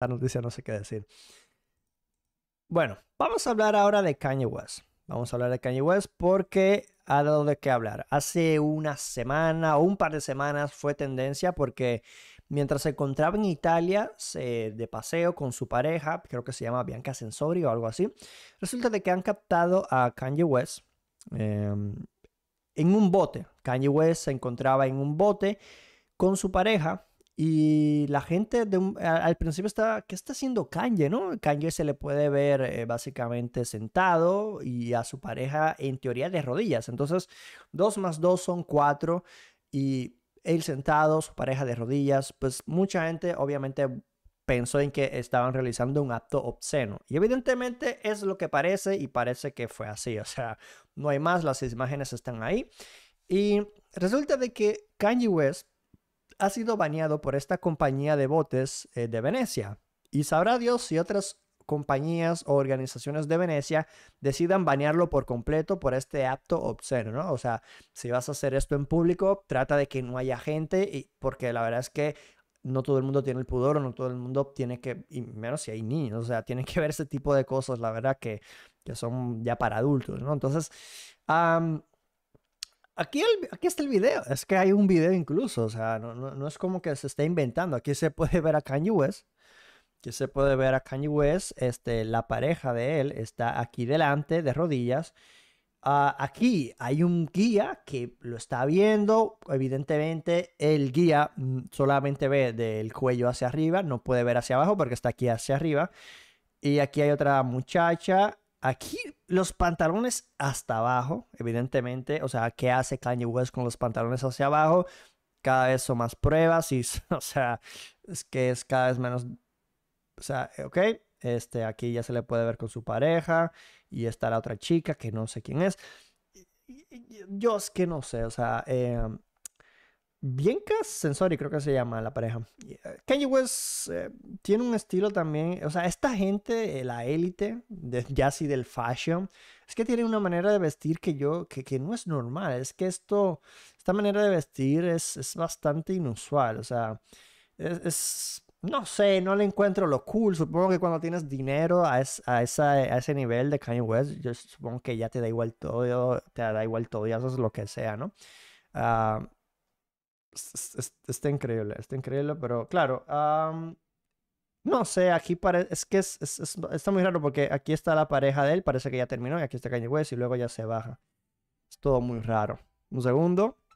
la noticia no sé qué decir. Bueno, vamos a hablar ahora de Kanye West. Vamos a hablar de Kanye West porque ha dado de qué hablar. Hace una semana o un par de semanas fue tendencia porque mientras se encontraba en Italia de paseo con su pareja, creo que se llama Bianca Sensori o algo así, resulta de que han captado a Kanye West em, en un bote. Kanye West se encontraba en un bote con su pareja y la gente de al principio estaba... ¿qué está haciendo Kanye? ¿no? Kanye se le puede ver eh, básicamente sentado y a su pareja en teoría de rodillas. Entonces, dos más dos son cuatro y él sentado, su pareja de rodillas. Pues mucha gente obviamente pensó en que estaban realizando un acto obsceno. Y evidentemente es lo que parece y parece que fue así. O sea, no hay más, las imágenes están ahí. Y resulta de que Kanye West ha sido bañado por esta compañía de botes eh, de Venecia. Y sabrá Dios si otras compañías o organizaciones de Venecia decidan banearlo por completo por este acto obsceno, ¿no? O sea, si vas a hacer esto en público, trata de que no haya gente, y, porque la verdad es que no todo el mundo tiene el pudor, no todo el mundo tiene que, y menos si hay niños, o sea, tienen que ver ese tipo de cosas, la verdad, que, que son ya para adultos, ¿no? Entonces, ah. Aquí, aquí está el video. Es que hay un video incluso. O sea, no, no, no es como que se esté inventando. Aquí se puede ver a Kanye West. Aquí se puede ver a Kanye West. Este, la pareja de él está aquí delante, de rodillas. Ah, aquí hay un guía que lo está viendo. Evidentemente, el guía mm, solamente ve del cuello hacia arriba, no puede ver hacia abajo porque está aquí hacia arriba. Y aquí hay otra muchacha Aquí los pantalones hasta abajo, evidentemente. O sea, ¿qué hace Kanye West con los pantalones hacia abajo? Cada vez son más pruebas y, o sea, es que es cada vez menos. O sea, eh, ok. Este, aquí ya se le puede ver con su pareja y está la otra chica que no sé quién es. Yo es que no sé, o sea, eh, Bianca Sensori creo que se llama la pareja. Eh, Kanye West eh, tiene un estilo también, o sea, esta gente, eh, la élite, de, ya así del fashion, es que tiene una manera de vestir que yo, que, no es normal, es que esto, esta manera de vestir es, bastante inusual, o sea, es, no sé, no le encuentro lo cool, supongo que cuando tienes dinero a, a, esa, a ese nivel de Kanye West, yo supongo que ya te da igual todo, te da igual todo y haces lo que sea, ¿no? Ah es, está increíble, está increíble, pero claro, no sé, aquí parece, es que es, está muy raro porque aquí está la pareja de él, parece que ya terminó, y aquí está Kanye West y luego ya se baja. Es todo muy raro. Un segundo.